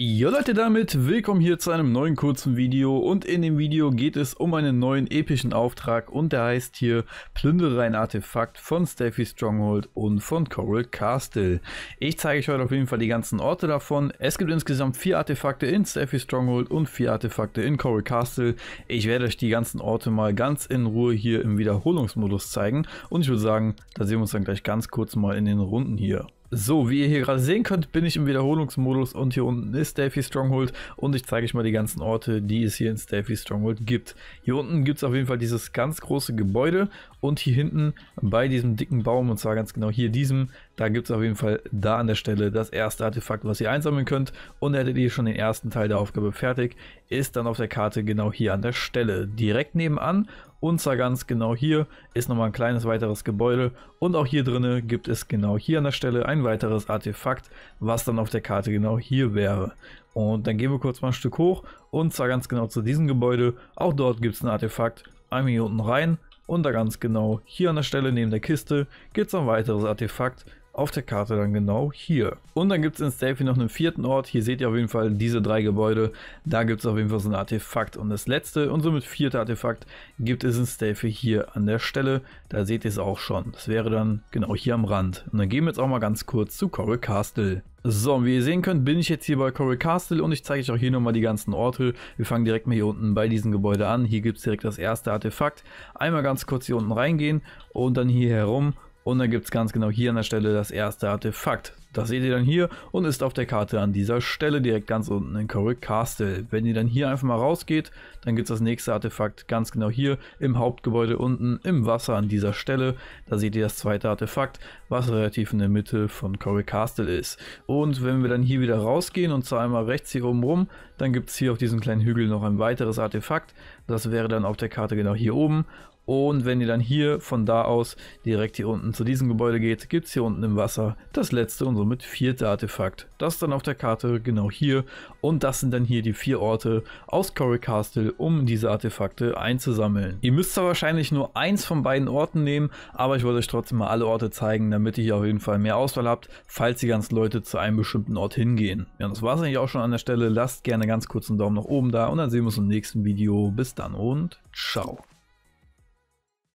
Ja Leute, damit willkommen hier zu einem neuen kurzen Video und in dem Video geht es um einen neuen epischen Auftrag und der heißt hier Plündere ein Artefakt von Steffi Stronghold und von Coral Castle. Ich zeige euch heute auf jeden Fall die ganzen Orte davon. Es gibt insgesamt vier Artefakte in Steffi Stronghold und vier Artefakte in Coral Castle. Ich werde euch die ganzen Orte mal ganz in Ruhe hier im Wiederholungsmodus zeigen und ich würde sagen, da sehen wir uns dann gleich ganz kurz mal in den Runden hier. So, wie ihr hier gerade sehen könnt, bin ich im Wiederholungsmodus und hier unten ist Delphi Stronghold und ich zeige euch mal die ganzen Orte, die es hier in Delphi Stronghold gibt. Hier unten gibt es auf jeden Fall dieses ganz große Gebäude und hier hinten bei diesem dicken Baum, und zwar ganz genau hier diesem, da gibt es auf jeden Fall da an der Stelle das erste Artefakt, was ihr einsammeln könnt und hättet ihr schon den ersten Teil der Aufgabe fertig, ist dann auf der Karte genau hier an der Stelle. Direkt nebenan und zwar ganz genau hier ist nochmal ein kleines weiteres Gebäude und auch hier drinne gibt es genau hier an der Stelle ein weiteres Artefakt, was dann auf der Karte genau hier wäre. Und dann gehen wir kurz mal ein Stück hoch und zwar ganz genau zu diesem Gebäude. Auch dort gibt es ein Artefakt, einmal hier unten rein und da ganz genau hier an der Stelle neben der Kiste gibt es ein weiteres Artefakt, auf der Karte dann genau hier. Und dann gibt es in Stelfi noch einen vierten Ort. Hier seht ihr auf jeden Fall diese drei Gebäude. Da gibt es auf jeden Fall so ein Artefakt. Und das letzte und somit vierte Artefakt gibt es in Stelfi hier an der Stelle. Da seht ihr es auch schon. Das wäre dann genau hier am Rand. Und dann gehen wir jetzt auch mal ganz kurz zu Coral Castle. So, und wie ihr sehen könnt, bin ich jetzt hier bei Coral Castle und ich zeige euch auch hier nochmal die ganzen Orte. Wir fangen direkt mal hier unten bei diesem Gebäude an. Hier gibt es direkt das erste Artefakt. Einmal ganz kurz hier unten reingehen und dann hier herum und dann gibt es ganz genau hier an der Stelle das erste Artefakt. Das seht ihr dann hier und ist auf der Karte an dieser Stelle direkt ganz unten in Corrick Castle. Wenn ihr dann hier einfach mal rausgeht, dann gibt es das nächste Artefakt ganz genau hier im Hauptgebäude unten im Wasser an dieser Stelle. Da seht ihr das zweite Artefakt, was relativ in der Mitte von Corrick Castle ist. Und wenn wir dann hier wieder rausgehen und zwar einmal rechts hier oben rum, dann gibt es hier auf diesem kleinen Hügel noch ein weiteres Artefakt. Das wäre dann auf der Karte genau hier oben und wenn ihr dann hier von da aus direkt hier unten zu diesem Gebäude geht, gibt es hier unten im Wasser das letzte und somit vierte Artefakt. Das dann auf der Karte genau hier. Und das sind dann hier die vier Orte aus Corey Castle, um diese Artefakte einzusammeln. Ihr müsst zwar wahrscheinlich nur eins von beiden Orten nehmen, aber ich wollte euch trotzdem mal alle Orte zeigen, damit ihr hier auf jeden Fall mehr Auswahl habt, falls die ganzen Leute zu einem bestimmten Ort hingehen. Ja, das war es eigentlich auch schon an der Stelle. Lasst gerne ganz kurz einen Daumen nach oben da und dann sehen wir uns im nächsten Video. Bis dann und ciao.